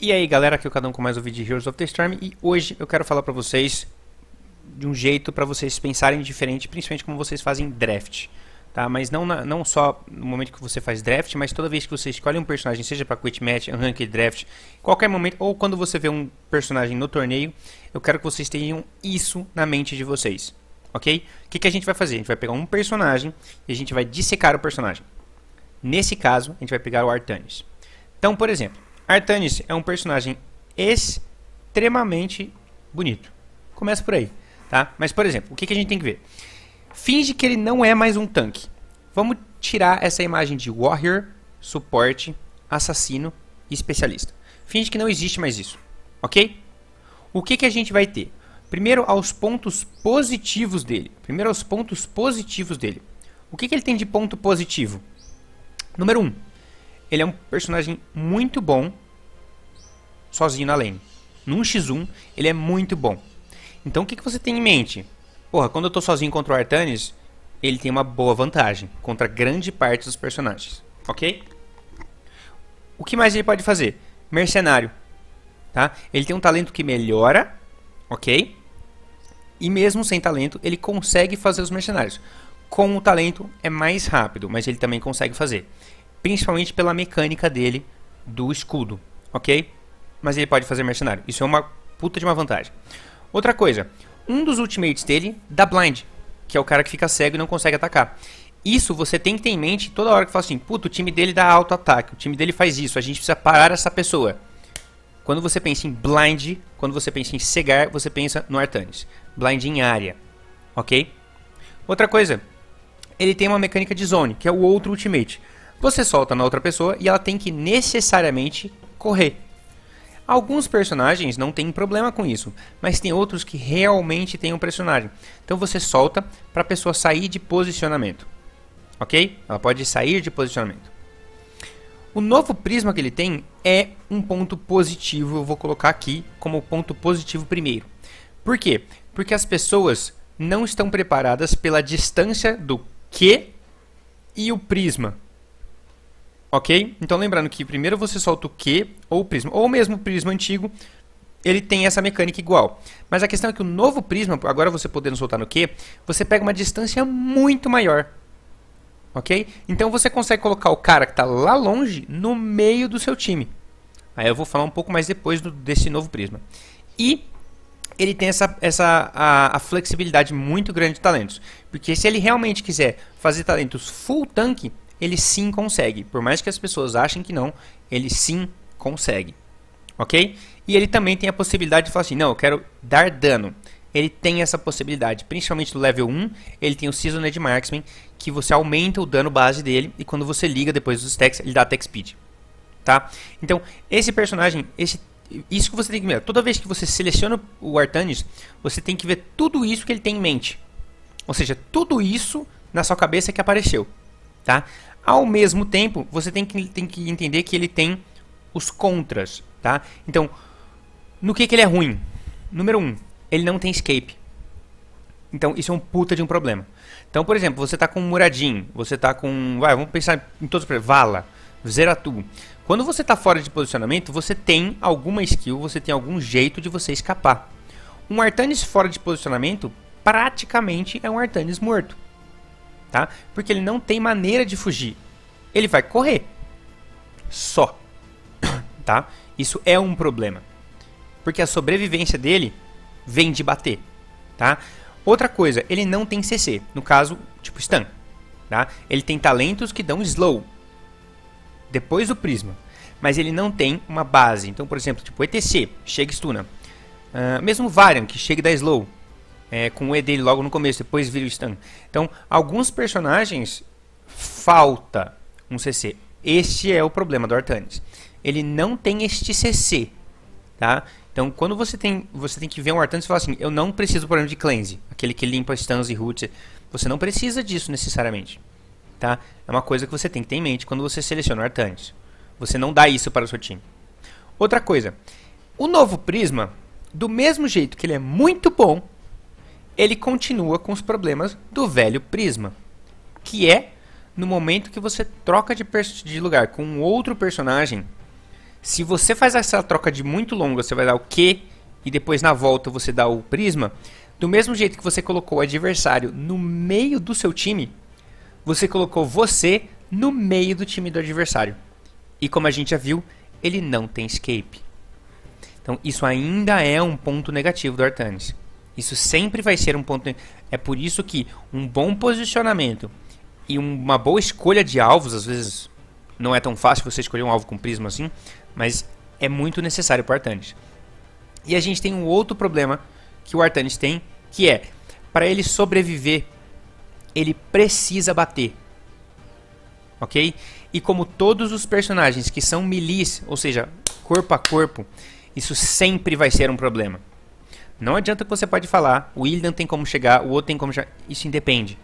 E aí galera, aqui é o Cadão com mais um vídeo de Heroes of the Storm e hoje eu quero falar pra vocês de um jeito para vocês pensarem diferente, principalmente como vocês fazem draft. Tá? Mas não, na, não só no momento que você faz draft, mas toda vez que você escolhe um personagem, seja para quit match, ranked draft, qualquer momento, ou quando você vê um personagem no torneio, eu quero que vocês tenham isso na mente de vocês. Ok? O que, que a gente vai fazer? A gente vai pegar um personagem e a gente vai dissecar o personagem. Nesse caso, a gente vai pegar o Artanis. Então, por exemplo, Artanis é um personagem extremamente bonito. Começa por aí, tá? Mas, por exemplo, o que, que a gente tem que ver? Finge que ele não é mais um tanque. Vamos tirar essa imagem de warrior, suporte, assassino e especialista. Finge que não existe mais isso, ok? O que, que a gente vai ter? Primeiro, aos pontos positivos dele. Primeiro, aos pontos positivos dele. O que, que ele tem de ponto positivo? Número 1. Um, ele é um personagem muito bom sozinho na lane. Num X1, ele é muito bom. Então o que, que você tem em mente? Porra, quando eu tô sozinho contra o Artanis, ele tem uma boa vantagem contra grande parte dos personagens, ok? O que mais ele pode fazer? Mercenário, tá? Ele tem um talento que melhora, ok? E mesmo sem talento, ele consegue fazer os mercenários. Com o talento é mais rápido, mas ele também consegue fazer principalmente pela mecânica dele do escudo, ok? Mas ele pode fazer mercenário. Isso é uma puta de uma vantagem. Outra coisa, um dos ultimates dele dá blind, que é o cara que fica cego e não consegue atacar. Isso você tem que ter em mente toda hora que fala assim, puta, o time dele dá auto-ataque, o time dele faz isso, a gente precisa parar essa pessoa. Quando você pensa em blind, quando você pensa em cegar, você pensa no Artanis. Blind em área, ok? Outra coisa, ele tem uma mecânica de zone, que é o outro ultimate. Você solta na outra pessoa e ela tem que necessariamente correr. Alguns personagens não têm problema com isso, mas tem outros que realmente têm um personagem. Então você solta para a pessoa sair de posicionamento. Ok? Ela pode sair de posicionamento. O novo prisma que ele tem é um ponto positivo, eu vou colocar aqui como ponto positivo primeiro. Por quê? Porque as pessoas não estão preparadas pela distância do que e o prisma. Ok? Então lembrando que primeiro você solta o Q ou o prisma, ou mesmo o prisma antigo, ele tem essa mecânica igual. Mas a questão é que o novo prisma, agora você podendo soltar no Q, você pega uma distância muito maior. Ok? Então você consegue colocar o cara que está lá longe no meio do seu time. Aí eu vou falar um pouco mais depois do, desse novo prisma. E ele tem essa, essa a, a, flexibilidade muito grande de talentos. Porque se ele realmente quiser fazer talentos full tanque, ele sim consegue. Por mais que as pessoas achem que não, ele sim consegue. Ok? E ele também tem a possibilidade de falar assim: não, eu quero dar dano. Ele tem essa possibilidade, principalmente no level 1, ele tem o Seasoned Marksman, que você aumenta o dano base dele e quando você liga depois dos stacks, ele dá attack speed. Tá? Então, esse personagem, esse isso que você tem que ver. Toda vez que você seleciona o Artanis, você tem que ver tudo isso que ele tem em mente. Ou seja, tudo isso na sua cabeça que apareceu, tá? Ao mesmo tempo, você tem que, tem que entender que ele tem os contras, tá? Então, no que, que ele é ruim? Número 1, um, ele não tem escape. Então, isso é um puta de um problema. Então, por exemplo, você tá com Muradin, você tá com... Vai, vamos pensar em todos os... Vala, Zeratu. Quando você tá fora de posicionamento, você tem alguma skill, você tem algum jeito de você escapar. Um Artanis fora de posicionamento praticamente é um Artanis morto tá? Porque ele não tem maneira de fugir. Ele vai correr. Só. tá? Isso é um problema. Porque a sobrevivência dele vem de bater, tá? Outra coisa, ele não tem CC, no caso, tipo stun, tá? Ele tem talentos que dão slow depois do prisma, mas ele não tem uma base. Então, por exemplo, tipo ETC, chega e stuna. Uh, mesmo Varian, que chega e dá slow, é, com o E dele logo no começo, depois vira o Stan. Então, alguns personagens falta um CC. Este é o problema do Artanis. Ele não tem este CC, tá? Então, quando você tem, você tem que ver um Artanis e falar assim, eu não preciso, do problema de Cleanse, aquele que limpa stuns e roots. Você não precisa disso necessariamente, tá? É uma coisa que você tem que ter em mente quando você seleciona o Artanis. Você não dá isso para o seu time. Outra coisa, o novo Prisma, do mesmo jeito que ele é muito bom, ele continua com os problemas do velho prisma, que é no momento que você troca de, de lugar com um outro personagem. Se você faz essa troca de muito longa, você vai dar o Q e depois na volta você dá o prisma. Do mesmo jeito que você colocou o adversário no meio do seu time, você colocou você no meio do time do adversário. E como a gente já viu, ele não tem escape. Então isso ainda é um ponto negativo do Artanis. Isso sempre vai ser um ponto. É por isso que um bom posicionamento e uma boa escolha de alvos, às vezes não é tão fácil você escolher um alvo com prisma assim, mas é muito necessário para o Artanis. E a gente tem um outro problema que o Artanis tem, que é para ele sobreviver, ele precisa bater. Ok? E como todos os personagens que são milis, ou seja, corpo a corpo, isso sempre vai ser um problema. Não adianta que você pode falar, o Illidan tem como chegar, o outro tem como chegar. Isso independe.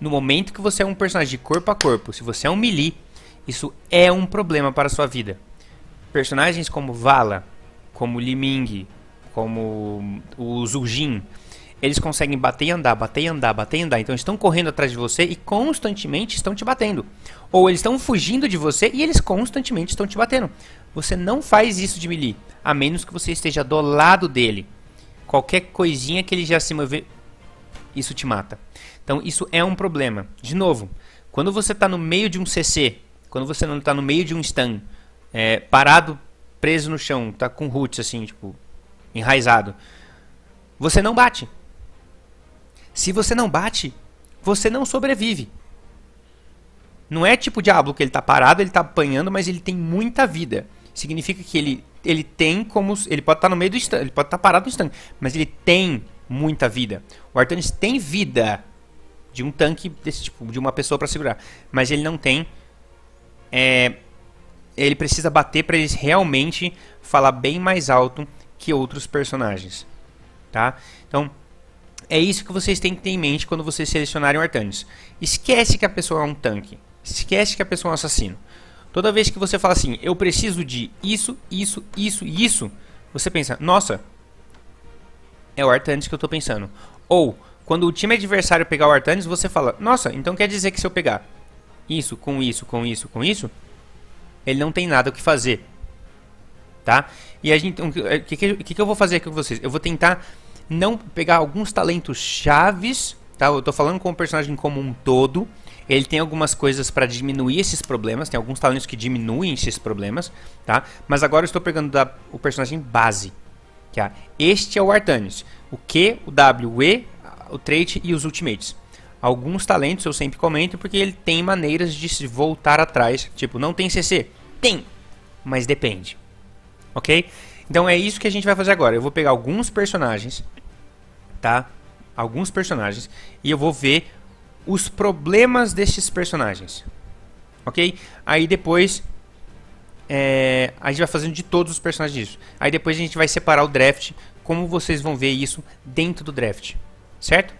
No momento que você é um personagem de corpo a corpo, se você é um melee, isso é um problema para a sua vida. Personagens como Vala, como Liming, como o Zul'jin, eles conseguem bater e andar, bater e andar, bater e andar. Então estão correndo atrás de você e constantemente estão te batendo. Ou eles estão fugindo de você e eles constantemente estão te batendo. Você não faz isso de melee, a menos que você esteja do lado dele. Qualquer coisinha que ele já se mover, isso te mata. Então isso é um problema. De novo, quando você está no meio de um CC, quando você não está no meio de um stun, é, parado, preso no chão, tá com roots assim, tipo, enraizado, você não bate. Se você não bate, você não sobrevive. Não é tipo diabo que ele tá parado, ele tá apanhando, mas ele tem muita vida significa que ele, ele tem como. Ele pode estar tá no meio do ele pode estar tá parado no tanque mas ele tem muita vida. O Artanis tem vida de um tanque desse tipo, de uma pessoa para segurar, mas ele não tem. É, ele precisa bater para eles realmente falar bem mais alto que outros personagens, tá? Então é isso que vocês têm que ter em mente quando vocês selecionarem o Artanis. Esquece que a pessoa é um tanque. Esquece que a pessoa é um assassino. Toda vez que você fala assim, eu preciso de isso, isso, isso isso, você pensa, nossa, é o Artanis que eu estou pensando. Ou, quando o time adversário pegar o Artanis, você fala, nossa, então quer dizer que se eu pegar isso, com isso, com isso, com isso, ele não tem nada o que fazer. Tá? E a gente, o que, que, que eu vou fazer aqui com vocês? Eu vou tentar não pegar alguns talentos chaves, tá? Eu estou falando com o personagem como um todo, ele tem algumas coisas para diminuir esses problemas, tem alguns talentos que diminuem esses problemas, tá? Mas agora eu estou pegando da, o personagem base, que é, este é o Artanis. O Q, o W, o E, o trait e os ultimates. Alguns talentos eu sempre comento porque ele tem maneiras de se voltar atrás, tipo, não tem CC? Tem, mas depende. OK? Então é isso que a gente vai fazer agora. Eu vou pegar alguns personagens, tá? Alguns personagens e eu vou ver os problemas destes personagens. Ok? Aí depois é, a gente vai fazendo de todos os personagens isso. Aí depois a gente vai separar o draft, como vocês vão ver isso dentro do draft, certo?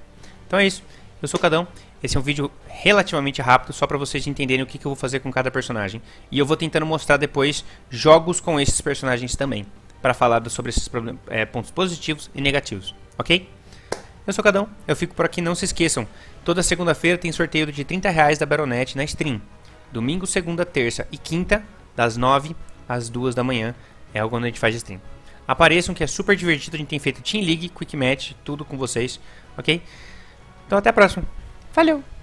Então é isso, eu sou o Cadão, esse é um vídeo relativamente rápido, só para vocês entenderem o que, que eu vou fazer com cada personagem. E eu vou tentando mostrar depois jogos com esses personagens também, para falar sobre esses é, pontos positivos e negativos, ok? Eu sou Cadão, eu fico por aqui, não se esqueçam. Toda segunda-feira tem sorteio de 30 reais da Baronete na stream. Domingo, segunda, terça e quinta, das 9 às 2 da manhã, é quando a gente faz stream. Apareçam que é super divertido, a gente tem feito Team League, Quick Match, tudo com vocês, ok? Então até a próxima. Valeu!